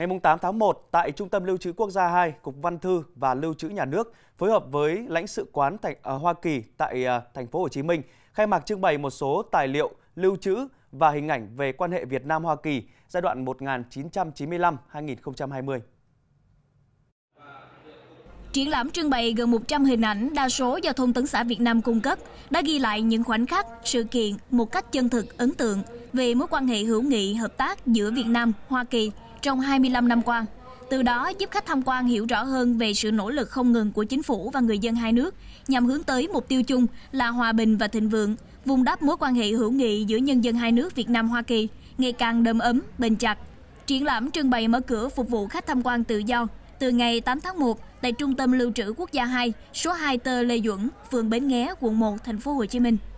Ngày 8 tháng 1, tại Trung tâm Lưu trữ Quốc gia 2, Cục Văn thư và Lưu trữ Nhà nước phối hợp với lãnh sự quán thành, ở ờ, Hoa Kỳ tại uh, thành phố Hồ Chí Minh khai mạc trưng bày một số tài liệu lưu trữ và hình ảnh về quan hệ Việt Nam Hoa Kỳ giai đoạn 1995-2020. Triển lãm trưng bày gần 100 hình ảnh đa số do Thông tấn xã Việt Nam cung cấp đã ghi lại những khoảnh khắc, sự kiện một cách chân thực ấn tượng về mối quan hệ hữu nghị hợp tác giữa Việt Nam, Hoa Kỳ trong 25 năm qua, từ đó giúp khách tham quan hiểu rõ hơn về sự nỗ lực không ngừng của chính phủ và người dân hai nước nhằm hướng tới mục tiêu chung là hòa bình và thịnh vượng, vùng đắp mối quan hệ hữu nghị giữa nhân dân hai nước Việt Nam Hoa Kỳ ngày càng đầm ấm, bền chặt. Triển lãm trưng bày mở cửa phục vụ khách tham quan tự do từ ngày 8 tháng 1 tại Trung tâm Lưu trữ Quốc gia 2, số 2 Tơ Lê Duẩn, phường Bến Nghé, quận 1, thành phố Hồ Chí Minh.